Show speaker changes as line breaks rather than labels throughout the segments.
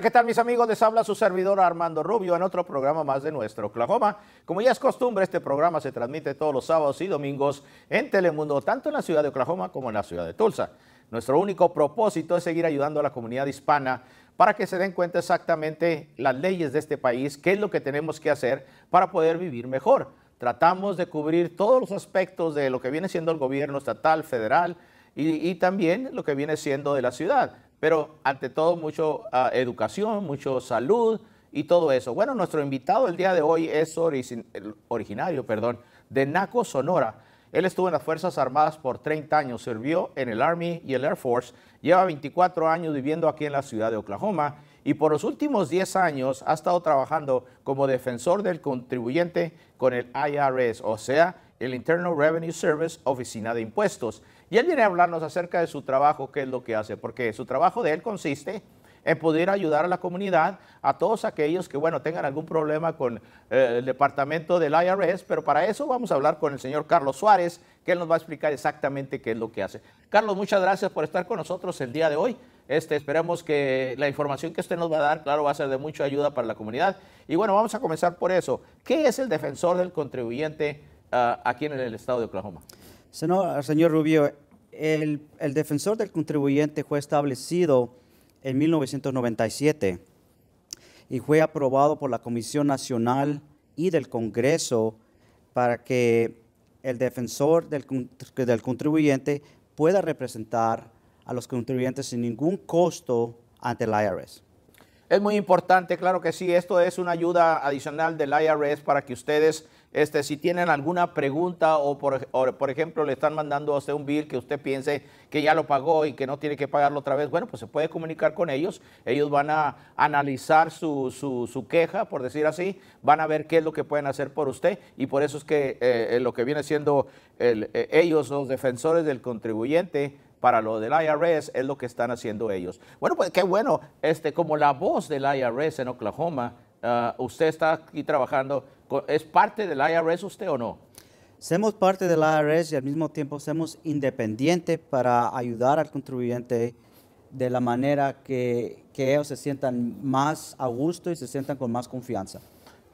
¿qué tal mis amigos? Les habla su servidor Armando Rubio en otro programa más de nuestro Oklahoma. Como ya es costumbre, este programa se transmite todos los sábados y domingos en Telemundo, tanto en la ciudad de Oklahoma como en la ciudad de Tulsa. Nuestro único propósito es seguir ayudando a la comunidad hispana para que se den cuenta exactamente las leyes de este país, qué es lo que tenemos que hacer para poder vivir mejor. Tratamos de cubrir todos los aspectos de lo que viene siendo el gobierno estatal, federal y también lo que viene siendo de la ciudad pero ante todo, mucha ah, educación, mucho salud y todo eso. Bueno, nuestro invitado el día de hoy es originario perdón, de Naco, Sonora. Él estuvo en las Fuerzas Armadas por 30 años, sirvió en el Army y el Air Force, lleva 24 años viviendo aquí en la ciudad de Oklahoma y por los últimos 10 años ha estado trabajando como defensor del contribuyente con el IRS, o sea, el Internal Revenue Service, Oficina de Impuestos. Y él viene a hablarnos acerca de su trabajo, qué es lo que hace, porque su trabajo de él consiste en poder ayudar a la comunidad, a todos aquellos que, bueno, tengan algún problema con eh, el departamento del IRS, pero para eso vamos a hablar con el señor Carlos Suárez, que él nos va a explicar exactamente qué es lo que hace. Carlos, muchas gracias por estar con nosotros el día de hoy. Este, esperemos que la información que usted nos va a dar, claro, va a ser de mucha ayuda para la comunidad. Y bueno, vamos a comenzar por eso. ¿Qué es el defensor del contribuyente ah, aquí en el estado
de Oklahoma? Señor, señor Rubio, el, defensor del contribuyente fue establecido en 1997 y fue aprobado por la Comisión Nacional y del Congreso para que el defensor del, del contribuyente pueda representar a los contribuyentes sin ningún costo ante el IRS. Es muy importante, claro que sí. Esto es una
ayuda adicional del IRS para que ustedes, este, si tienen alguna pregunta o por, ejemplo le están mandando a usted un bill que usted piense que ya lo pagó y que no tiene que pagarlo otra vez, bueno, pues se puede comunicar con ellos. Ellos van a analizar su, su, queja, por decir así, van a ver qué es lo que pueden hacer por usted y por eso es que eh, eh, lo que viene siendo eh, ellos, los defensores del contribuyente, para lo del IRS, es lo que están haciendo ellos. Bueno, pues qué bueno, este, como la voz del IRS en Oklahoma, ah, usted está aquí trabajando, ¿es parte del IRS usted o no?
Somos parte del IRS y al mismo tiempo somos independientes para ayudar al contribuyente de la manera que ellos se sientan más a gusto y se sientan con más confianza.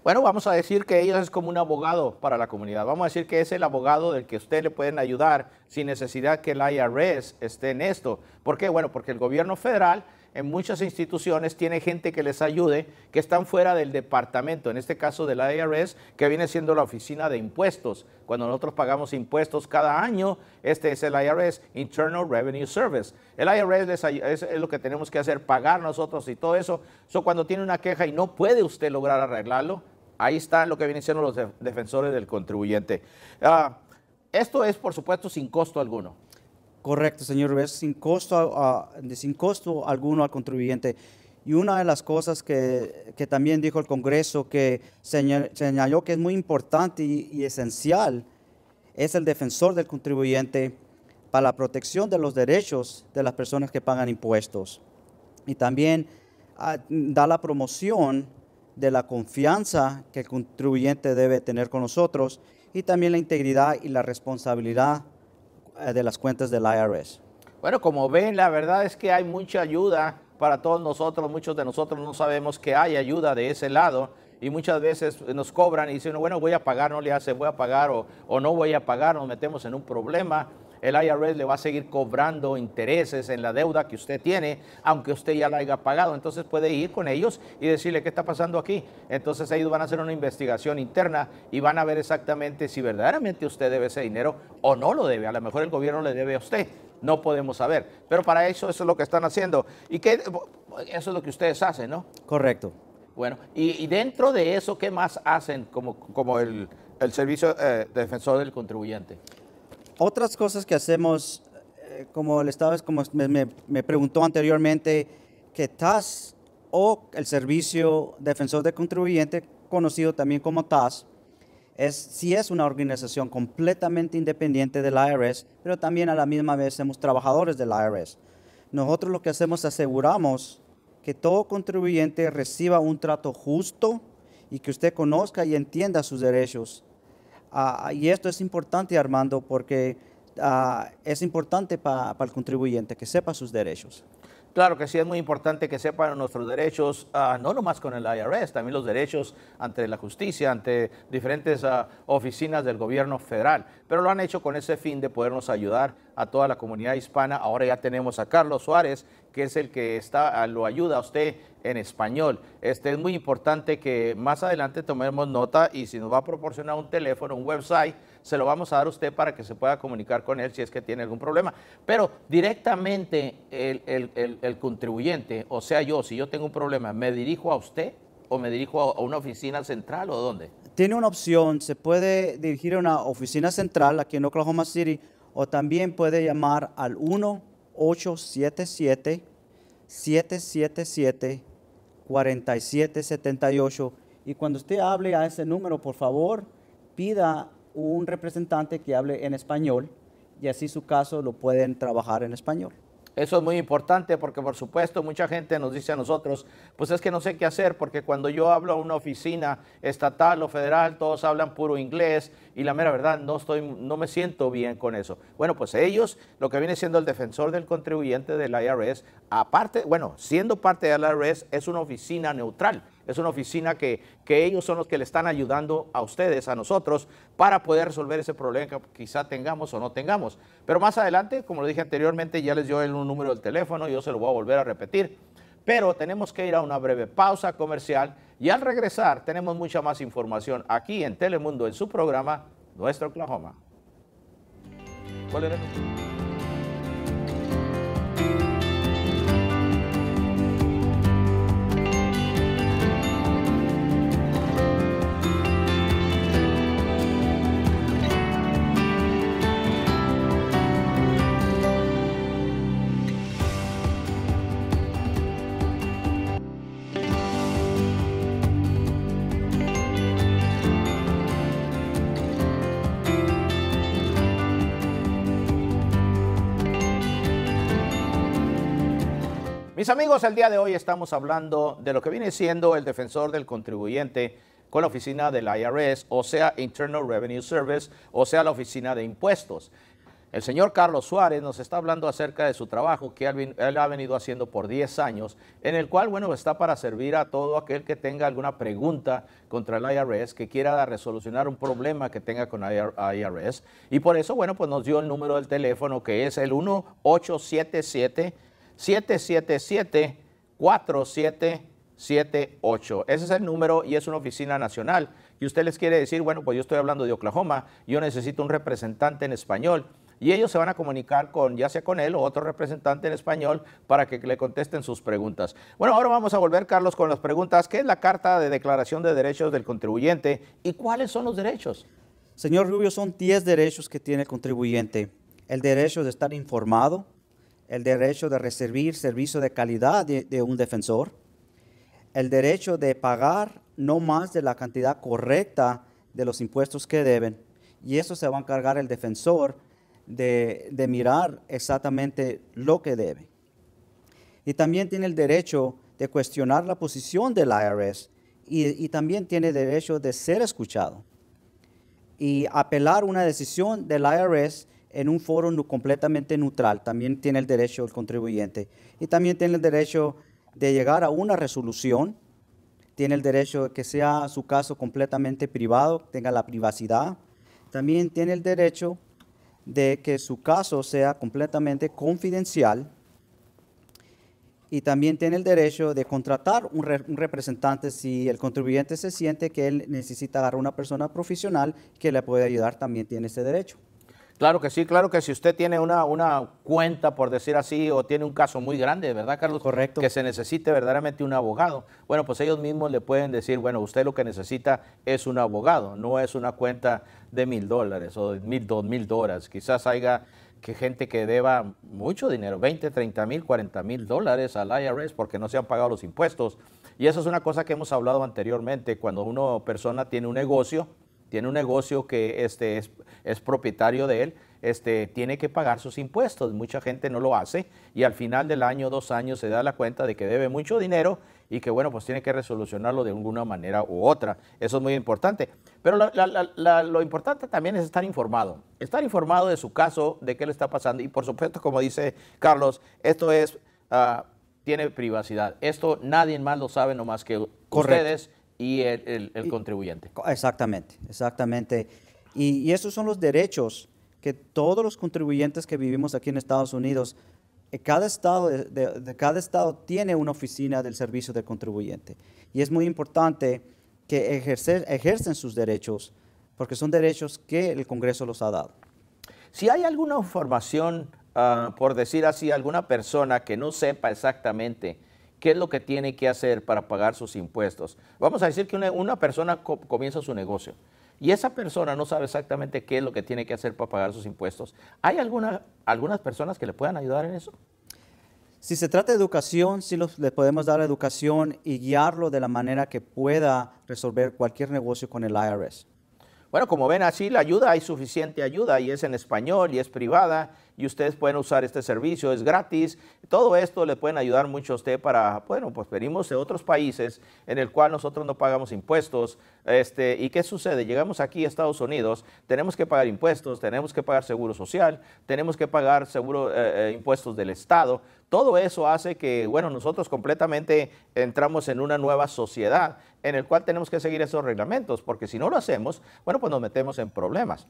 Bueno, vamos a decir que ellos es como un abogado para la comunidad. Vamos a decir que es el abogado del
que usted le pueden ayudar sin necesidad que el IRS esté en esto. ¿Por qué? Bueno, porque el gobierno federal en muchas instituciones tiene gente que les ayude, que están fuera del departamento, en este caso del IRS, que viene siendo la oficina de impuestos. Cuando nosotros pagamos impuestos cada año, este es el IRS, Internal Revenue Service. El IRS es, lo que tenemos que hacer, pagar nosotros y todo eso. eso cuando tiene una queja y no puede usted lograr arreglarlo, ahí están lo que vienen siendo los defensores del contribuyente. Ah, esto es, por supuesto, sin costo alguno.
Correcto, señor, es sin costo, ah, sin costo alguno al contribuyente. Y una de las cosas que, también dijo el Congreso, que señaló que es muy importante y, esencial, es el defensor del contribuyente para la protección de los derechos de las personas que pagan impuestos. Y también ah, da la promoción de la confianza que el contribuyente debe tener con nosotros y también la integridad y la responsabilidad eh, de las cuentas del IRS. Bueno, como ven, la verdad es que hay
mucha ayuda para todos nosotros. Muchos de nosotros no sabemos que hay ayuda de ese lado y muchas veces nos cobran y dicen, bueno, voy a pagar, no le hace, voy a pagar o, o no voy a pagar, nos metemos en un problema el IRS le va a seguir cobrando intereses en la deuda que usted tiene, aunque usted ya la haya pagado. Entonces puede ir con ellos y decirle qué está pasando aquí. Entonces ellos van a hacer una investigación interna y van a ver exactamente si verdaderamente usted debe ese dinero o no lo debe. A lo mejor el gobierno le debe a usted. No podemos saber. Pero para eso eso es lo que están haciendo. Y eso es lo que ustedes hacen, ¿no? Correcto. Bueno, y, dentro de eso, ¿qué más hacen como, como el, Servicio eh, Defensor del Contribuyente?
Otras cosas que hacemos, eh, como el Estado, como me, preguntó anteriormente, que TAS o el Servicio Defensor de Contribuyente, conocido también como TAS, es, sí es una organización completamente independiente del IRS, pero también a la misma vez somos trabajadores del IRS. Nosotros lo que hacemos es aseguramos que todo contribuyente reciba un trato justo y que usted conozca y entienda sus derechos Ah, y esto es importante, Armando, porque ah, es importante para el contribuyente que sepa sus derechos.
Claro que sí, es muy importante que sepan nuestros derechos, ah, no nomás con el IRS, también los derechos ante la justicia, ante diferentes oficinas del gobierno federal, pero lo han hecho con ese fin de podernos ayudar a toda la comunidad hispana. Ahora ya tenemos a Carlos Suárez, que es el que está, lo ayuda a usted en español. Este es muy importante que más adelante tomemos nota y si nos va a proporcionar un teléfono, un website, se lo vamos a dar a usted para que se pueda comunicar con él si es que tiene algún problema. Pero directamente el, el contribuyente, o sea yo, si yo tengo un problema, ¿me dirijo a usted o me dirijo a una oficina central o dónde?
Tiene una opción, se puede dirigir a una oficina central aquí en Oklahoma City o también puede llamar al 1-877-777-4778. Y cuando usted hable a ese número, por favor, pida un representante que hable en español y así su caso lo pueden trabajar en español. Eso es muy importante
porque por supuesto mucha gente nos dice a nosotros, pues es que no sé qué hacer porque cuando yo hablo a una oficina estatal o federal, todos hablan puro inglés y la mera verdad no, estoy, no me siento bien con eso. Bueno, pues ellos, lo que viene siendo el defensor del contribuyente del IRS, aparte, bueno, siendo parte del IRS, es una oficina neutral es una oficina que, ellos son los que le están ayudando a ustedes, a nosotros, para poder resolver ese problema que quizá tengamos o no tengamos. Pero más adelante, como lo dije anteriormente, ya les dio el número del teléfono, yo se lo voy a volver a repetir. Pero tenemos que ir a una breve pausa comercial y al regresar tenemos mucha más información aquí en Telemundo en su programa Nuestro Oklahoma. Mis amigos, el día de hoy estamos hablando de lo que viene siendo el defensor del contribuyente con la oficina del IRS, o sea, Internal Revenue Service, o sea, la oficina de impuestos. El señor Carlos Suárez nos está hablando acerca de su trabajo que él ha venido haciendo por 10 años, en el cual, bueno, está para servir a todo aquel que tenga alguna pregunta contra el IRS, que quiera resolucionar un problema que tenga con el IRS. Y por eso, bueno, pues nos dio el número del teléfono que es el 1877 777-4778. Ese es el número y es una oficina nacional. Y usted les quiere decir, bueno, pues yo estoy hablando de Oklahoma, yo necesito un representante en español. Y ellos se van a comunicar con, ya sea con él o otro representante en español, para que le contesten sus preguntas. Bueno, ahora vamos a volver, Carlos, con las preguntas. ¿Qué es la Carta de Declaración de
Derechos del Contribuyente y cuáles son los derechos? Señor Rubio, son 10 derechos que tiene el contribuyente. El derecho de estar informado, el derecho de recibir servicio de calidad de, un defensor, el derecho de pagar no más de la cantidad correcta de los impuestos que deben. Y eso se va a encargar el defensor de, mirar exactamente lo que debe. Y también tiene el derecho de cuestionar la posición del IRS y, también tiene derecho de ser escuchado. Y apelar una decisión del IRS en un foro completamente neutral. También tiene el derecho el contribuyente y también tiene el derecho de llegar a una resolución. Tiene el derecho de que sea su caso completamente privado, tenga la privacidad. También tiene el derecho de que su caso sea completamente confidencial y también tiene el derecho de contratar un, representante si el contribuyente se siente que él necesita agarrar una persona profesional que le puede ayudar, también tiene ese derecho. Claro que sí, claro que si usted tiene una, una cuenta, por decir así, o tiene un caso muy grande,
¿verdad, Carlos? Correcto. Que se necesite verdaderamente un abogado. Bueno, pues ellos mismos le pueden decir, bueno, usted lo que necesita es un abogado, no es una cuenta de mil dólares o de mil, dos mil dólares. Quizás haya que gente que deba mucho dinero, 20, 30 mil, 40 mil dólares al IRS porque no se han pagado los impuestos. Y eso es una cosa que hemos hablado anteriormente. Cuando una persona tiene un negocio, tiene un negocio que este, es, propietario de él, este, tiene que pagar sus impuestos. Mucha gente no lo hace y al final del año, dos años, se da la cuenta de que debe mucho dinero y que, bueno, pues tiene que resolucionarlo de alguna manera u otra. Eso es muy importante. Pero lo importante también es estar informado. Estar informado de su caso, de qué le está pasando. Y por supuesto, como dice Carlos, esto es, ah, tiene privacidad. Esto nadie más lo sabe, no más que ustedes y el,
contribuyente. Exactamente, exactamente. Y, esos son los derechos que todos los contribuyentes que vivimos aquí en Estados Unidos, eh, cada estado, de, cada estado tiene una oficina del servicio del contribuyente. Y es muy importante que ejercen sus derechos, porque son derechos que el Congreso los ha dado.
Si hay alguna información, ah, por decir así, alguna persona que no sepa exactamente qué es lo que tiene que hacer para pagar sus impuestos. Vamos a decir que una, persona comienza su negocio y esa persona no sabe exactamente qué es lo que tiene que hacer para pagar sus
impuestos. ¿Hay alguna, algunas personas que le puedan ayudar en eso? Si se trata de educación, sí le podemos dar educación y guiarlo de la manera que pueda resolver cualquier negocio con el IRS.
Bueno, como ven, así la ayuda, hay suficiente ayuda y es en español y es privada y ustedes pueden usar este servicio, es gratis. Todo esto le pueden ayudar mucho a usted para, bueno, pues venimos de otros países en el cual nosotros no pagamos impuestos. Este, ¿Y qué sucede? Llegamos aquí a Estados Unidos, tenemos que pagar impuestos, tenemos que pagar seguro social, tenemos que pagar seguro, eh, eh, impuestos del Estado. Todo eso hace que, bueno, nosotros completamente entramos en una nueva sociedad en el cual tenemos que seguir esos reglamentos, porque si no lo hacemos, bueno, pues nos metemos en problemas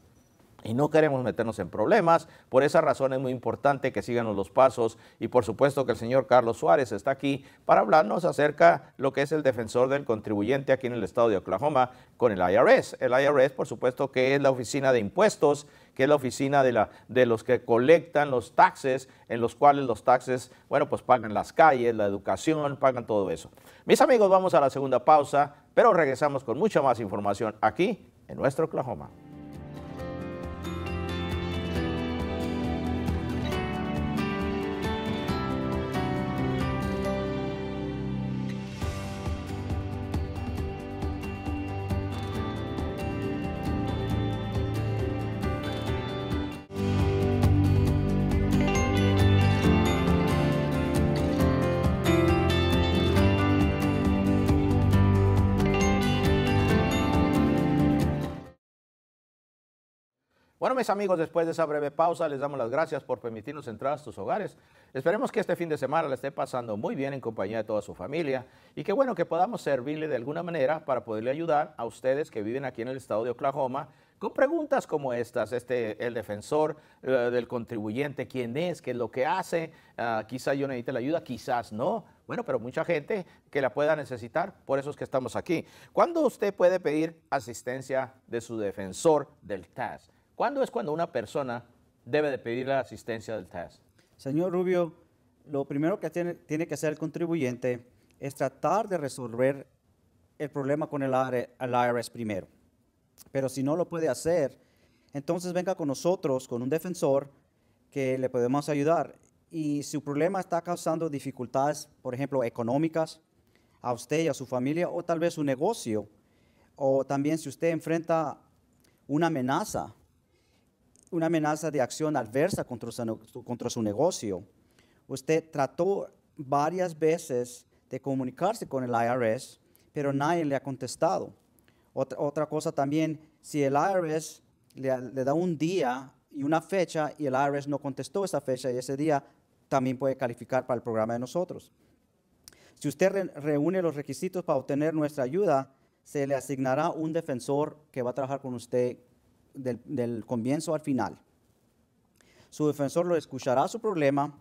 y no queremos meternos en problemas. Por esa razón es muy importante que sigan los pasos y por supuesto que el señor Carlos Suárez está aquí para hablarnos acerca lo que es el defensor del contribuyente aquí en el estado de Oklahoma con el IRS. El IRS por supuesto que es la oficina de impuestos que es la oficina de, la, de los que colectan los taxes, en los cuales los taxes, bueno, pues pagan las calles, la educación, pagan todo eso. Mis amigos, vamos a la segunda pausa, pero regresamos con mucha más información aquí en nuestro Oklahoma. Bueno, mis amigos, después de esa breve pausa, les damos las gracias por permitirnos entrar a sus hogares. Esperemos que este fin de semana le esté pasando muy bien en compañía de toda su familia y que bueno que podamos servirle de alguna manera para poderle ayudar a ustedes que viven aquí en el estado de Oklahoma con preguntas como estas, este, el defensor eh, del contribuyente, quién es, qué es lo que hace, ah, quizá quizás yo necesite la ayuda, quizás no, bueno, pero mucha gente que la pueda necesitar, por eso es que estamos aquí. ¿Cuándo usted puede pedir asistencia de su defensor del TAS?
¿Cuándo es cuando una
persona debe de pedir la asistencia del TAS?
Señor Rubio, lo primero que tiene, tiene que hacer el contribuyente es tratar de resolver el problema con el IRS e, e primero. Pero si no lo puede hacer, entonces venga con nosotros, con un defensor, que le podemos ayudar. Y si su problema está causando dificultades, por ejemplo, económicas, a usted y a su familia, o tal vez su negocio, o también si usted enfrenta una amenaza una amenaza de acción adversa contra su, negocio. Usted trató varias veces de comunicarse con el IRS, pero nadie le ha contestado. Otra, cosa también, si el IRS le, da un día y una fecha y el IRS no contestó esa fecha y ese día, también puede calificar para el programa de nosotros. Si usted reúne los requisitos para obtener nuestra ayuda, se le asignará un defensor que va a trabajar con usted del, comienzo al final. Su defensor lo escuchará su problema,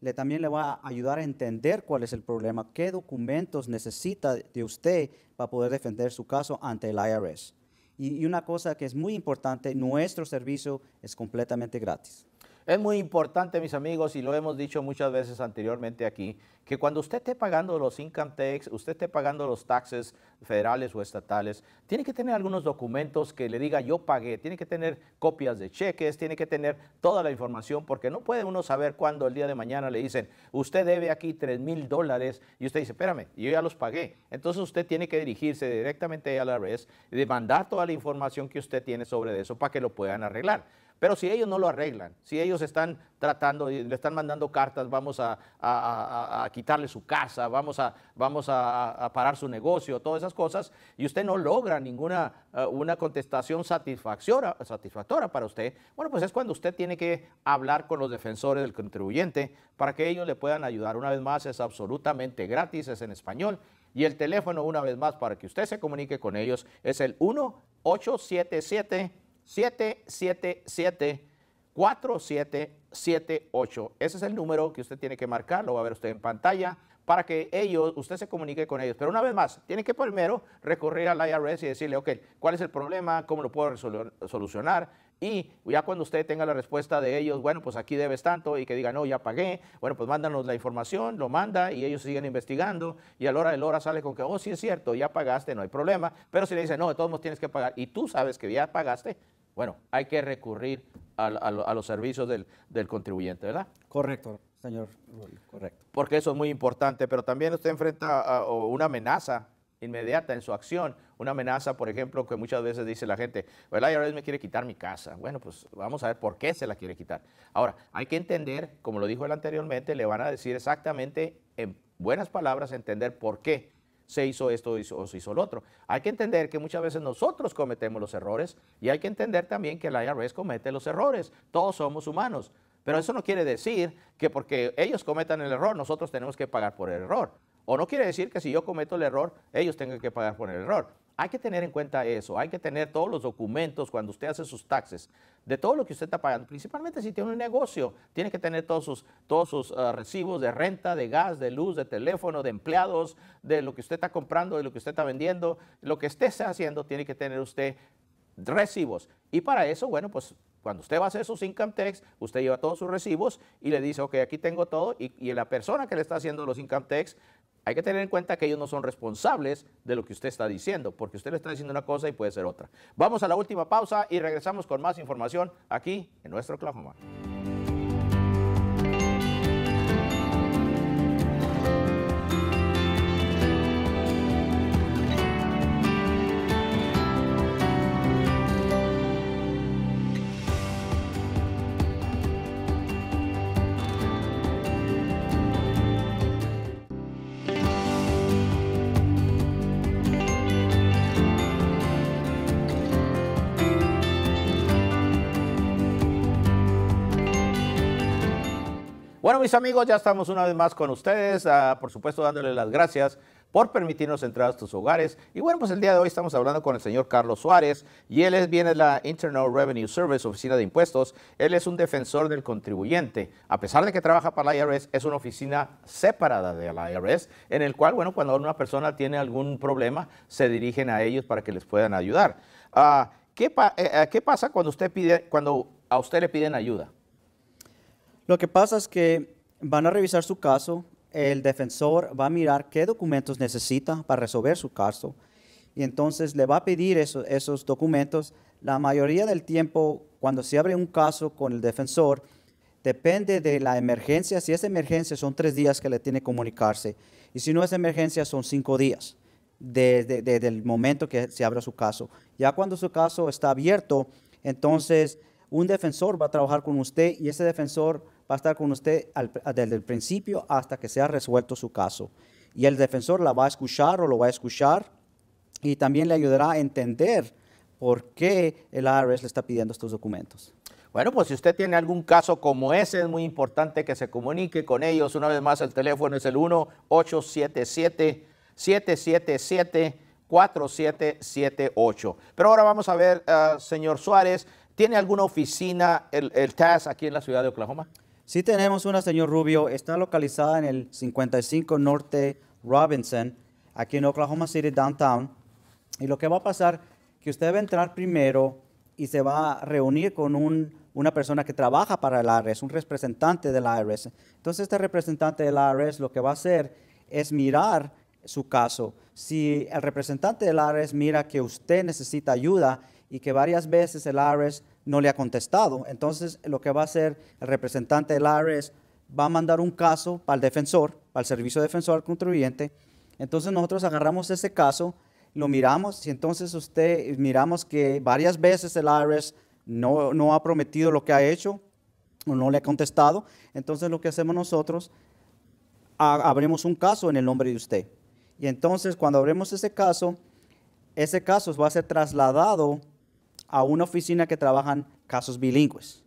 le también le va a ayudar a entender cuál es el problema, qué documentos necesita de usted para poder defender su caso ante el IRS. y una cosa que es muy importante, nuestro servicio es completamente gratis.
Es muy importante, mis amigos, y lo hemos dicho muchas veces anteriormente aquí, que cuando usted esté pagando los income tax, usted esté pagando los taxes federales o estatales, tiene que tener algunos documentos que le diga yo pagué, tiene que tener copias de cheques, tiene que tener toda la información, porque no puede uno saber cuándo el día de mañana le dicen, usted debe aquí 3 mil dólares, y usted dice, espérame, yo ya los pagué. Entonces usted tiene que dirigirse directamente a la red y demandar toda la información que usted tiene sobre eso para que lo puedan arreglar. Pero si ellos no lo arreglan, si ellos están tratando, le están mandando cartas, vamos a, quitarle su casa, vamos, a, parar su negocio, todas esas cosas, y usted no logra ninguna eh, una contestación satisfactora para usted, bueno, pues es cuando usted tiene que hablar con los defensores del contribuyente para que ellos le puedan ayudar. Una vez más, es absolutamente gratis, es en español, y el teléfono, una vez más, para que usted se comunique con ellos es el 1 877 777-4778. Ese es el número que usted tiene que marcar, lo va a ver usted en pantalla, para que ellos, usted se comunique con ellos. Pero una vez más, tiene que primero recorrer al IRS y decirle, ok, ¿cuál es el problema? ¿Cómo lo puedo solucionar? Y ya cuando usted tenga la respuesta de ellos, bueno, pues aquí debes tanto y que diga, no, ya pagué, bueno, pues mándanos la información, lo manda y ellos siguen investigando y a la hora de hora sale con que, oh, sí es cierto, ya pagaste, no hay problema, pero si le dicen, no, de todos modos tienes que pagar y tú sabes que ya pagaste, bueno, hay que recurrir a, los servicios del, del, contribuyente, ¿verdad?
Correcto, señor. Correcto.
Porque eso es muy importante, pero también usted enfrenta a, una amenaza inmediata en su acción. Una amenaza, por ejemplo, que muchas veces dice la gente, el IRS me quiere quitar mi casa. Bueno, pues vamos a ver por qué se la quiere quitar. Ahora, hay que entender, como lo dijo él anteriormente, le van a decir exactamente en buenas palabras, entender por qué se hizo esto o se hizo lo otro. Hay que entender que muchas veces nosotros cometemos los errores y hay que entender también que el IRS comete los errores. Todos somos humanos. Pero eso no quiere decir que porque ellos cometan el error, nosotros tenemos que pagar por el error. O no quiere decir que si yo cometo el error, ellos tengan que pagar por el error. Hay que tener en cuenta eso, hay que tener todos los documentos cuando usted hace sus taxes, de todo lo que usted está pagando, principalmente si tiene un negocio, tiene que tener todos sus, todos sus ah, recibos de renta, de gas, de luz, de teléfono, de empleados, de lo que usted está comprando, de lo que usted está vendiendo, lo que usted está haciendo, tiene que tener usted recibos. Y para eso, bueno, pues cuando usted va a hacer sus income tax, usted lleva todos sus recibos y le dice, ok, aquí tengo todo, y, y la persona que le está haciendo los income tax hay que tener en cuenta que ellos no son responsables de lo que usted está diciendo, porque usted le está diciendo una cosa y puede ser otra. Vamos a la última pausa y regresamos con más información aquí en nuestro Oklahoma. Bueno, mis amigos, ya estamos una vez más con ustedes, ah, por supuesto dándole las gracias por permitirnos entrar a sus hogares. Y bueno, pues el día de hoy estamos hablando con el señor Carlos Suárez y él es, viene de la Internal Revenue Service, Oficina de Impuestos. Él es un defensor del contribuyente. A pesar de que trabaja para la IRS, es una oficina separada de la IRS, en el cual, bueno, cuando una persona tiene algún problema, se dirigen a ellos para que les puedan ayudar. Ah, ¿qué, eh, eh, ¿Qué pasa cuando, usted pide, cuando a usted le piden
ayuda? Lo que pasa es que van a revisar su caso, el defensor va a mirar qué documentos necesita para resolver su caso y entonces le va a pedir esos documentos. La mayoría del tiempo, cuando se abre un caso con el defensor, depende de la emergencia. Si es emergencia, son tres días que le tiene que comunicarse. Y si no es emergencia, son cinco días desde, el momento que se abre su caso. Ya cuando su caso está abierto, entonces un defensor va a trabajar con usted y ese defensor va a estar con usted ah, desde el principio hasta que sea resuelto su caso. Y el defensor la va a escuchar o lo va a escuchar y también le ayudará a entender por qué el IRS le está pidiendo estos documentos. Bueno, pues si usted
tiene algún caso como ese, es muy importante que se comunique con ellos. Una vez más, el teléfono es el 1-877-777-4778. Pero ahora vamos a ver, ah, señor Suárez, ¿tiene alguna oficina el TAS aquí en la ciudad de Oklahoma?
Si tenemos una, señor Rubio, está localizada en el 55 Norte Robinson, aquí en Oklahoma City, downtown. Y lo que va a pasar, que usted va a entrar primero y se va a reunir con una persona que trabaja para el IRS, e un representante del IRS. E Entonces, este representante del IRS e lo que va a hacer es mirar su caso. Si el representante del IRS mira que usted necesita ayuda y que varias veces el IRS no le ha contestado. Entonces, lo que va a hacer el representante del IRS e va a mandar un caso para el defensor, para el servicio defensor al contribuyente. Entonces, nosotros agarramos ese caso, lo miramos y entonces usted miramos que varias veces el IRS e no, no ha prometido lo que ha hecho o no le ha contestado. Entonces, lo que hacemos nosotros, abrimos un caso en el nombre de usted. Y entonces, cuando abrimos ese caso, ese caso va a ser trasladado a una oficina que trabajan casos bilingües.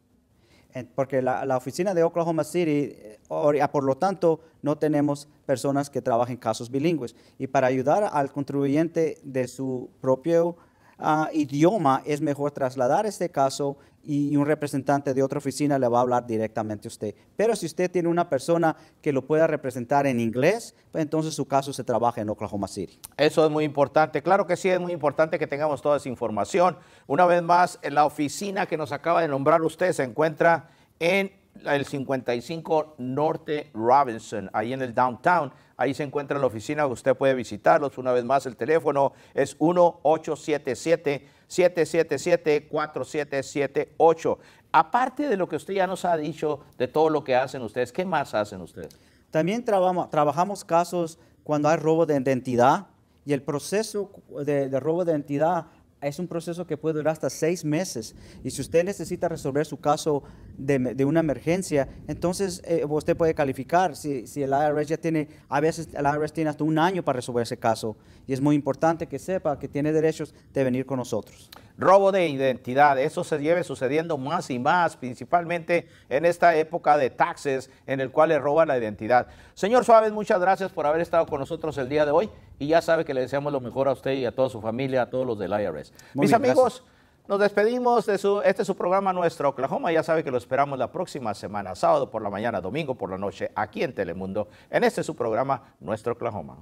Porque la, oficina de Oklahoma City, eh, ah, por lo tanto, no tenemos personas que trabajen casos bilingües. Y para ayudar al contribuyente de su propio Ah, idioma, es mejor trasladar este caso y un representante de otra oficina le va a hablar directamente a usted. Pero si usted tiene una persona que lo pueda representar en inglés, pues entonces su caso se trabaja en Oklahoma City.
Eso es muy importante. Claro que sí, es muy importante que tengamos toda esa información. Una vez más, la oficina que nos acaba de nombrar usted se encuentra en el 55 Norte Robinson, ahí en el downtown. Ahí se encuentra la oficina, usted puede visitarlos. Una vez más, el teléfono es 1-877-777-4778. Aparte de lo que usted ya nos ha dicho, de todo lo que hacen ustedes, ¿qué más hacen ustedes?
También trabajamos casos cuando hay robo de identidad y el proceso de robo de identidad es un proceso que puede durar hasta seis meses. Y si usted necesita resolver su caso de, una emergencia, entonces eh, usted puede calificar. Si, el IRS ya tiene, a veces el IRS tiene hasta un año para resolver ese caso. Y es muy importante que sepa que tiene derechos de venir con nosotros
robo de identidad. Eso se lleve sucediendo más y más, principalmente en esta época de taxes en el cual le roba la identidad. Señor Suárez, muchas gracias por haber estado con nosotros el día de hoy y ya sabe que le deseamos lo mejor a usted y a toda su familia, a todos los del IRS. Mis amigos. Nos despedimos de su, este su programa Nuestro Oklahoma. Ya sabe que lo esperamos la próxima semana, sábado por la mañana, domingo por la noche, aquí en Telemundo, en este es su programa Nuestro Oklahoma.